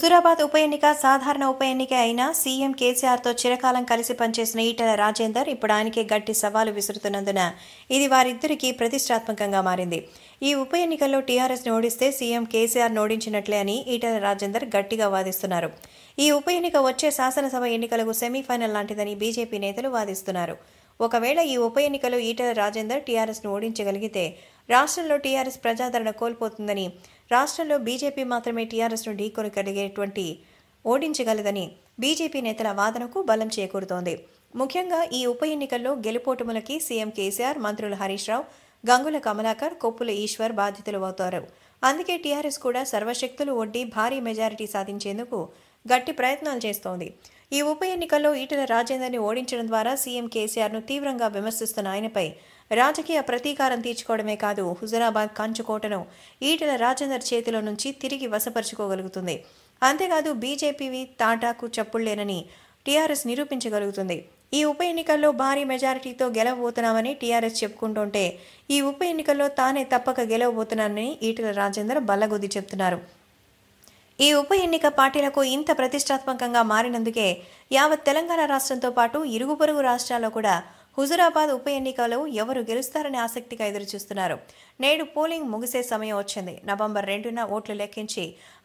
హుజూరాబాద్ ఉప ఎన్నిక సాధారణ ఉప ఎన్నిక అయినా సీఎం కేసీఆర్తో చిరకాలం కలిసి పనిచేసిన ఈటల రాజేందర్ ఇప్పుడు ఆయనకే గట్టి సవాలు విసురుతున్నందున ఇది వారిద్దరికీ ప్రతిష్టాత్మకంగా మారింది ఈ ఉప ఎన్నికల్లో టీఆర్ఎస్ని ఓడిస్తే సీఎం కేసీఆర్ ఓడించినట్లే అని ఈటల రాజేందర్ గట్టిగా వాదిస్తున్నారు ఈ ఉప ఎన్నిక వచ్చే శాసనసభ ఎన్నికలకు సెమీఫైనల్ లాంటిదని బీజేపీ నేతలు వాదిస్తున్నారు ఒకవేళ ఈ ఉప ఎన్నికలో ఈటల రాజేందర్ టీఆర్ఎస్ను ఓడించగలిగితే రాష్ట్రంలో టీఆర్ఎస్ ప్రజాదరణ కోల్పోతుందని రాష్ట్రంలో బీజేపీ మాత్రమే టీఆర్ఎస్ టీఆర్ఎస్ను ఢీకొనగలిగేటువంటి ఓడించగలదని బీజేపీ నేతల వాదనకు బలం చేకూరుతోంది ముఖ్యంగా ఈ ఉప ఎన్నికల్లో గెలుపోటుములకి సీఎం కేసీఆర్ మంత్రులు హరీష్ రావు గంగుల కమలాకర్ కొప్పుల ఈశ్వర్ బాధితులు అవుతారు అందుకే టీఆర్ఎస్ కూడా సర్వశక్తులు ఒడ్డి భారీ మెజారిటీ సాధించేందుకు గట్టి ప్రయత్నాలు చేస్తోంది ఈ ఉప ఎన్నికల్లో ఈటల రాజేందర్ని ఓడించడం ద్వారా సీఎం కేసీఆర్ను తీవ్రంగా విమర్శిస్తున్న ఆయనపై రాజకీయ ప్రతీకారం తీర్చుకోవడమే కాదు హుజరాబాద్ కంచుకోటను ఈటల రాజేందర్ చేతిలో నుంచి తిరిగి వశపరుచుకోగలుగుతుంది అంతేకాదు బీజేపీవి తాటాకు చప్పుళ్లేనని టీఆర్ఎస్ నిరూపించగలుగుతుంది ఈ ఉప ఎన్నికల్లో భారీ మెజారిటీతో గెలవబోతున్నామని టీఆర్ఎస్ చెప్పుకుంటుంటే ఈ ఉప ఎన్నికల్లో తానే తప్పక గెలవబోతున్నానని ఈటల రాజేందర్ బల్లగొద్ది చెప్తున్నారు ఈ ఉప ఎన్నిక పార్టీలకు ఇంత ప్రతిష్టాత్మకంగా మారినందుకే యావత్ తెలంగాణ రాష్ట్రంతో పాటు ఇరుగు పొరుగు రాష్ట్రాల్లో కూడా హుజురాబాద్ ఉప ఎన్నికలో ఎవరు గెలుస్తారని ఆసక్తిగా ఎదురుచూస్తున్నారు నేడు పోలింగ్ ముగిసే సమయం వచ్చింది నవంబర్ రెండున ఓట్లు లెక్కించి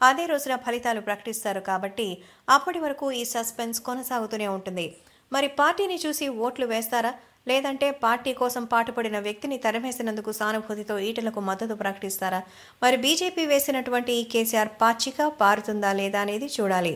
అదే రోజున ఫలితాలు ప్రకటిస్తారు కాబట్టి అప్పటి వరకు ఈ సస్పెన్స్ కొనసాగుతూనే ఉంటుంది మరి పార్టీని చూసి ఓట్లు వేస్తారా లేదంటే పార్టీ కోసం పాటుపడిన వ్యక్తిని తరమేసినందుకు సానుభూతితో ఈటలకు మద్దతు ప్రకటిస్తారా మరి బీజేపీ వేసినటువంటి ఈ కేసీఆర్ పాచిక పారుతుందా లేదా అనేది చూడాలి